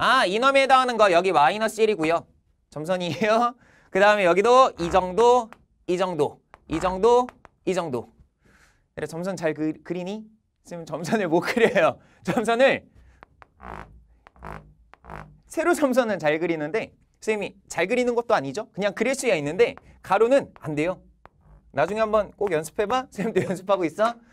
아 이놈에 해당하는 거 여기 마이너스 1이고요. 점선이에요. 그 다음에 여기도 이 정도, 이 정도, 이 정도, 이 정도. 그래 점선 잘 그, 그리니? 지금 점선을 못 그려요. 점선을 세로 점선은 잘 그리는데 선생님이 잘 그리는 것도 아니죠. 그냥 그릴 수야 있는데 가로는 안 돼요. 나중에 한번 꼭 연습해봐. 선생님도 연습하고 있어.